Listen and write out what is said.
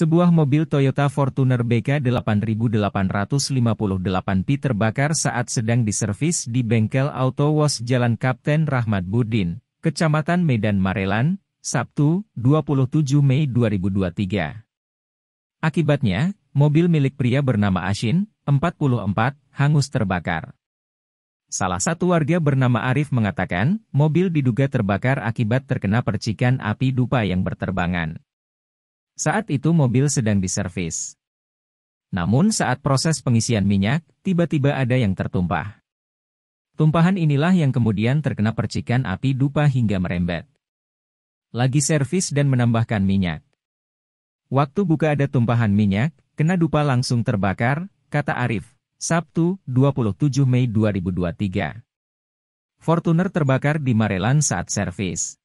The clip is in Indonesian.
Sebuah mobil Toyota Fortuner BK 8858P terbakar saat sedang diservis di bengkel Auto Wash Jalan Kapten Rahmat Budin, Kecamatan Medan Marelan, Sabtu, 27 Mei 2023. Akibatnya, mobil milik pria bernama Ashin, 44, hangus terbakar. Salah satu warga bernama Arif mengatakan, mobil diduga terbakar akibat terkena percikan api dupa yang berterbangan. Saat itu mobil sedang diservis. Namun saat proses pengisian minyak, tiba-tiba ada yang tertumpah. Tumpahan inilah yang kemudian terkena percikan api dupa hingga merembet. Lagi servis dan menambahkan minyak. Waktu buka ada tumpahan minyak, kena dupa langsung terbakar, kata Arif, Sabtu, 27 Mei 2023. Fortuner terbakar di Marelan saat servis.